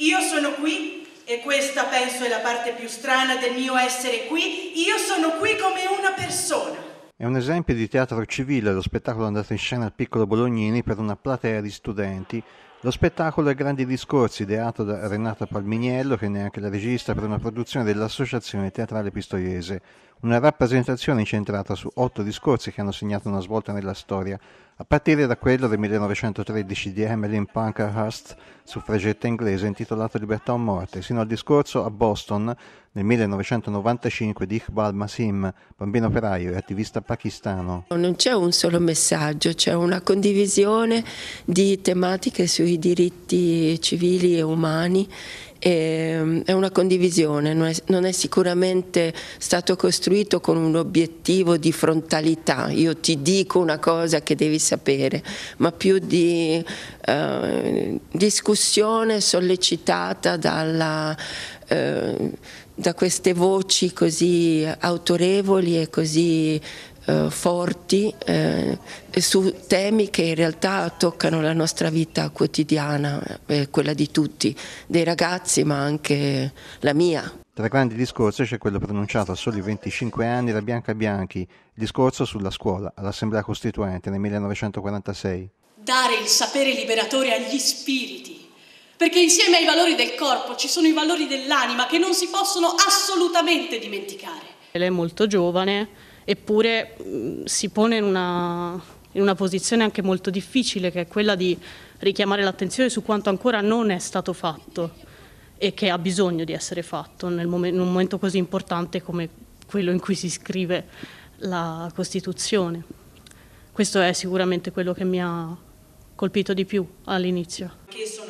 Io sono qui e questa penso è la parte più strana del mio essere qui. Io sono qui come una persona. È un esempio di teatro civile lo spettacolo andato in scena al Piccolo Bolognini per una platea di studenti lo spettacolo è Grandi Discorsi, ideato da Renata Palminiello, che ne è anche la regista per una produzione dell'Associazione Teatrale Pistoiese, una rappresentazione incentrata su otto discorsi che hanno segnato una svolta nella storia, a partire da quello del 1913 di Emily Pankhurst, suffragetta inglese, intitolato Libertà o morte, sino al discorso a Boston nel 1995 di Iqbal Masim, bambino operaio e attivista pakistano. Non c'è un solo messaggio, c'è una condivisione di tematiche sui diritti civili e umani ehm, è una condivisione, non è, non è, sicuramente stato costruito con un obiettivo di frontalità, io ti dico una cosa che devi sapere, ma più di eh, discussione sollecitata dalla eh, da queste voci così autorevoli e così eh, forti eh, su temi che in realtà toccano la nostra vita quotidiana, eh, quella di tutti, dei ragazzi ma anche la mia. Tra i grandi discorsi c'è quello pronunciato a soli 25 anni da Bianca Bianchi, il discorso sulla scuola all'Assemblea Costituente nel 1946. Dare il sapere liberatore agli spiriti perché insieme ai valori del corpo ci sono i valori dell'anima che non si possono assolutamente dimenticare. Lei è molto giovane, eppure mm, si pone in una, in una posizione anche molto difficile, che è quella di richiamare l'attenzione su quanto ancora non è stato fatto e che ha bisogno di essere fatto momento, in un momento così importante come quello in cui si scrive la Costituzione. Questo è sicuramente quello che mi ha colpito di più all'inizio.